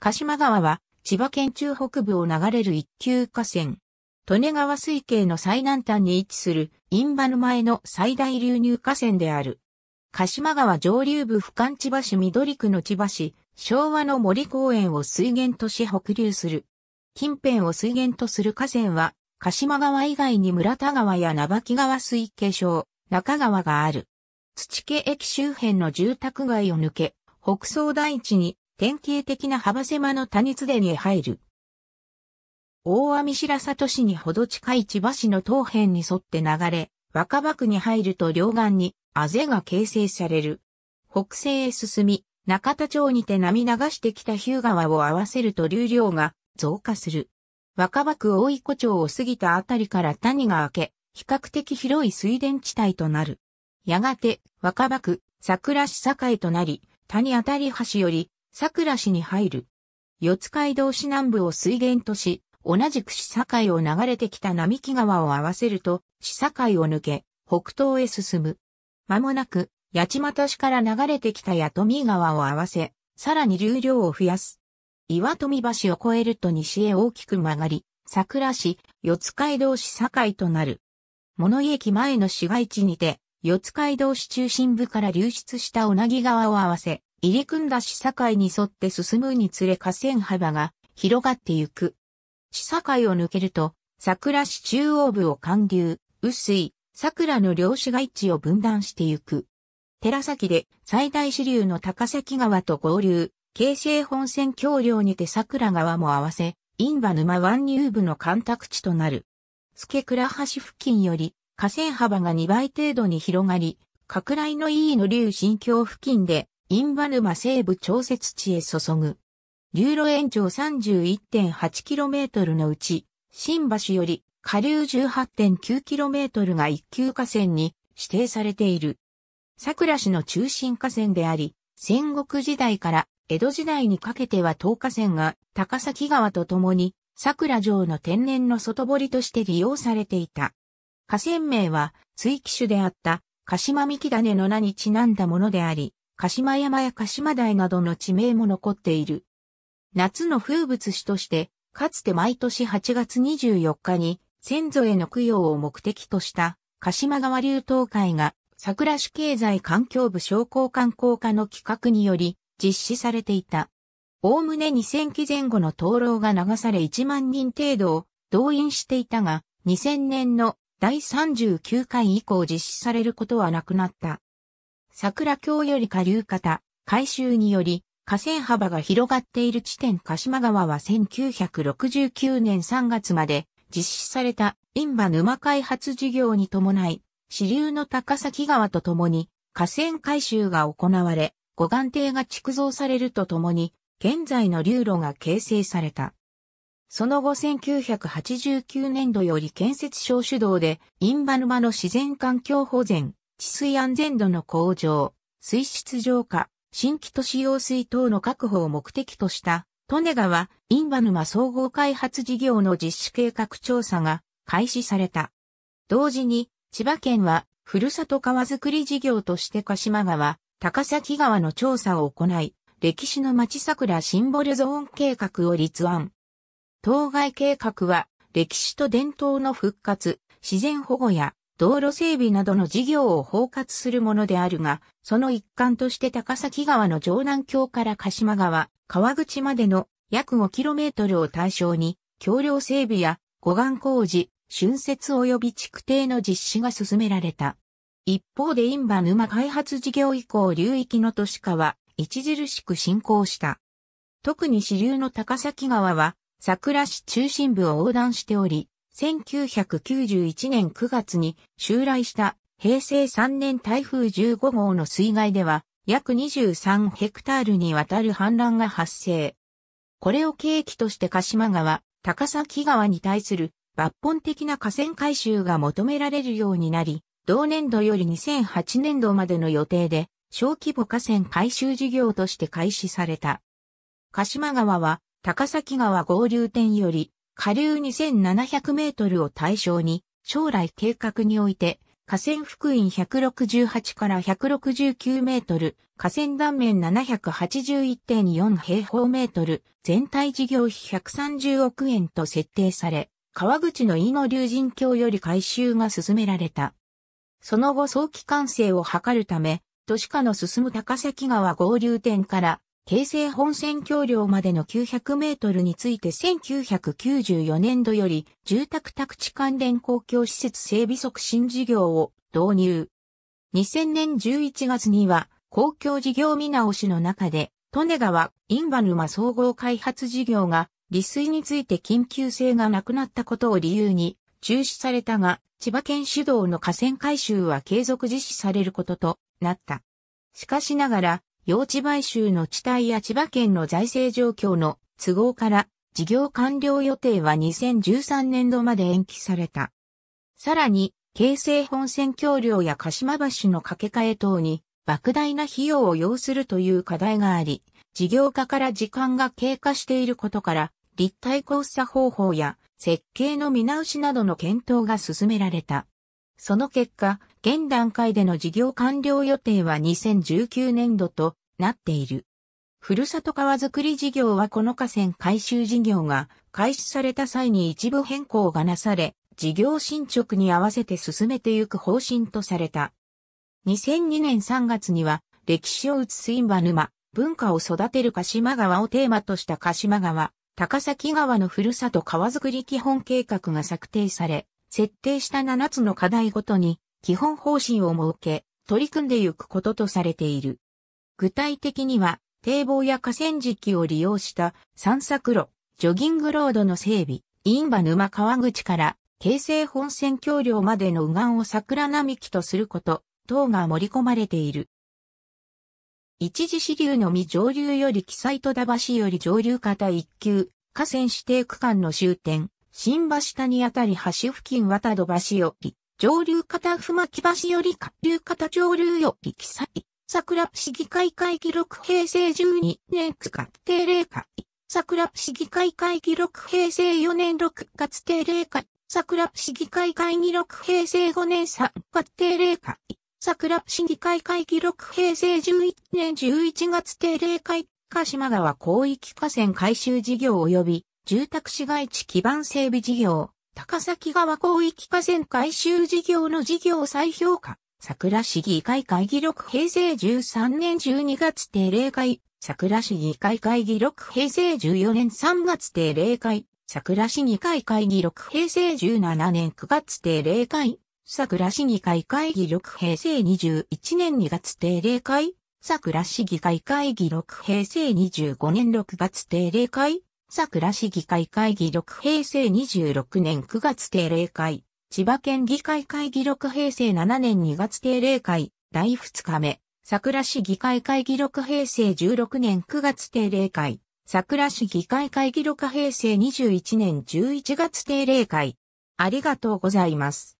鹿島川は千葉県中北部を流れる一級河川。利根川水系の最南端に位置する印旛沼前の最大流入河川である。鹿島川上流部俯瞰千葉市緑区の千葉市、昭和の森公園を水源とし北流する。近辺を水源とする河川は、鹿島川以外に村田川や名脇川水系省、中川がある。土家駅周辺の住宅街を抜け、北総大地に典型的な幅狭の谷津田に入る。大網白里市にほど近い千葉市の東辺に沿って流れ、若葉区に入ると両岸にあぜが形成される。北西へ進み、中田町にて波流してきた日向川を合わせると流量が増加する。若葉区大井湖町を過ぎたあたりから谷が明け、比較的広い水田地帯となる。やがて、若葉区、桜市境となり、谷あたり橋より、桜市に入る。四街道市南部を水源とし、同じく市境を流れてきた並木川を合わせると、市境を抜け、北東へ進む。間もなく、八街市から流れてきた八富川を合わせ、さらに流量を増やす。岩富橋を越えると西へ大きく曲がり、桜市、四街道市境となる。物井駅前の市街地にて、四街道市中心部から流出した小名木川を合わせ、入り組んだ市境に沿って進むにつれ河川幅が広がってゆく。市境を抜けると、桜市中央部を寒流、雨水、桜の師が街地を分断してゆく。寺崎で最大支流の高崎川と合流、京成本線橋梁にて桜川も合わせ、インバ沼湾入部の干拓地となる。助倉橋付近より河川幅が2倍程度に広がり、拡大の E の流新橋付近で印旛沼西部調節地へ注ぐ。流路延長 31.8km のうち、新橋より下流 18.9km が一級河川に指定されている。桜市の中心河川であり、戦国時代から江戸時代にかけては東河川が高崎川とともに桜城の天然の外堀として利用されていた。河川名は追記種であった鹿島三木種の名にちなんだものであり、鹿島山や鹿島台などの地名も残っている。夏の風物詩として、かつて毎年8月24日に先祖への供養を目的とした鹿島川流東会が桜市経済環境部商工観光課の企画により実施されていた。おおむね2000期前後の灯籠が流され1万人程度を動員していたが、2000年の第39回以降実施されることはなくなった。桜橋より下流方、改修により、河川幅が広がっている地点鹿島川は1969年3月まで実施されたインバ沼開発事業に伴い、支流の高崎川とともに河川改修が行われ、護岸堤が築造されるとともに、現在の流路が形成された。その後1989年度より建設小主導で、インバ沼の自然環境保全、治水安全度の向上、水質浄化、新規都市用水等の確保を目的とした、利根川、印旛沼総合開発事業の実施計画調査が開始された。同時に、千葉県は、ふるさと川づくり事業として鹿島川、高崎川の調査を行い、歴史の町桜シンボルゾーン計画を立案。当該計画は、歴史と伝統の復活、自然保護や道路整備などの事業を包括するものであるが、その一環として高崎川の城南橋から鹿島川、川口までの約 5km を対象に、橋梁整備や護岸工事、浚渫及び築堤の実施が進められた。一方でインバ沼開発事業以降流域の都市化は著しく進行した。特に支流の高崎川は桜市中心部を横断しており、1991年9月に襲来した平成3年台風15号の水害では約23ヘクタールにわたる氾濫が発生。これを契機として鹿島川、高崎川に対する抜本的な河川改修が求められるようになり、同年度より2008年度までの予定で小規模河川改修事業として開始された。鹿島川は高崎川合流点より下流2700メートルを対象に、将来計画において、河川福音168から169メートル、河川断面781.4平方メートル、全体事業費130億円と設定され、川口の井の竜神橋より改修が進められた。その後早期完成を図るため、都市化の進む高崎川合流点から京成本線橋梁までの900メートルについて1994年度より住宅宅地関連公共施設整備促進事業を導入。2000年11月には公共事業見直しの中で、利根川、インバ沼総合開発事業が、利水について緊急性がなくなったことを理由に、中止されたが、千葉県主導の河川改修は継続実施されることとなった。しかしながら、用地買収の地帯や千葉県の財政状況の都合から事業完了予定は2013年度まで延期された。さらに、京成本線橋梁や鹿島橋の架け替え等に莫大な費用を要するという課題があり、事業化から時間が経過していることから、立体交差方法や設計の見直しなどの検討が進められた。その結果、現段階での事業完了予定は2019年度となっている。ふるさと川づくり事業はこの河川改修事業が開始された際に一部変更がなされ、事業進捗に合わせて進めていく方針とされた。2002年3月には歴史を映すインバ沼、文化を育てる鹿島川をテーマとした鹿島川、高崎川のふるさと川づくり基本計画が策定され、設定した7つの課題ごとに基本方針を設け、取り組んでゆくこととされている。具体的には、堤防や河川敷を利用した散策路、ジョギングロードの整備、印旛沼川口から京成本線橋梁までの右岸を桜並木とすること等が盛り込まれている。一次支流のみ上流より記載戸田橋より上流方一級、河川指定区間の終点、新橋谷あたり橋付近渡戸橋より、上流方ふまき橋より下流方上流より記載。桜市議会会議録平成12年9月定例会。桜市議会会議録平成4年6月定例会。桜市議会会議録平成5年3月定例会。桜市議会会議録平成11年11月定例会。鹿島川広域河川改修事業及び住宅市街地基盤整備事業、高崎川広域河川改修事業の事業再評価、桜市議会会議録平成13年12月定例会、桜市議会会議録平成14年3月定例会、桜市議会会議録平成17年9月定例会、桜市議会会議録平成21年2月定例会、桜市議会会議録平成25年6月定例会、桜市議会会議録平成26年9月定例会、千葉県議会会議録平成7年2月定例会、第2日目、桜市議会会議録平成16年9月定例会、桜市議会会議録平成21年11月定例会。ありがとうございます。